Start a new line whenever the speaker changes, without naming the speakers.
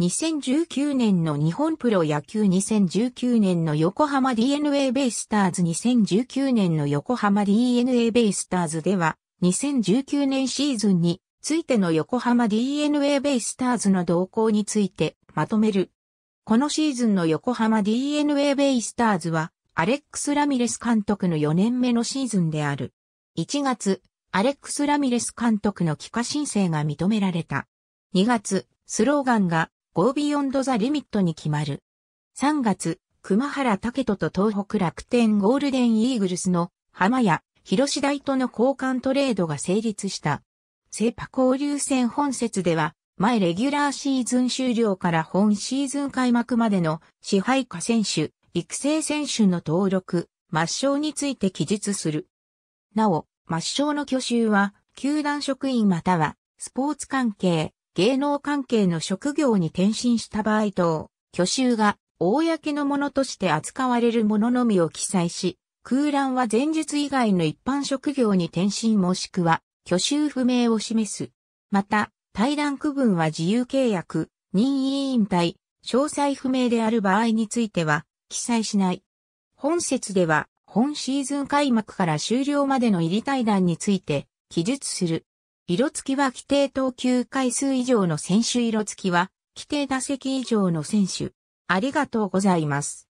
2019年の日本プロ野球2019年の横浜
DNA ベイスターズ2019年の横浜 DNA ベイスターズでは2019年シーズンについての横浜 DNA ベイスターズの動向についてまとめる。このシーズンの横浜 DNA ベイスターズはアレックス・ラミレス監督の4年目のシーズンである。1月、アレックス・ラミレス監督の帰化申請が認められた。2月、スローガンが Go Beyond the Limit に決まる。3月、熊原武人と東北楽天ゴールデンイーグルスの浜谷、広志大との交換トレードが成立した。セパ交流戦本節では、前レギュラーシーズン終了から本シーズン開幕までの支配下選手、育成選手の登録、抹消について記述する。なお、抹消の去就は、球団職員または、スポーツ関係、芸能関係の職業に転身した場合等、挙手が公のものとして扱われるもののみを記載し、空欄は前述以外の一般職業に転身もしくは、挙手不明を示す。また、対談区分は自由契約、任意引退、詳細不明である場合については、記載しない。本説では、本シーズン開幕から終了までの入り対談について、記述する。色付きは規定投球回数以上の選手色付きは
規定打席以上の選手。ありがとうございます。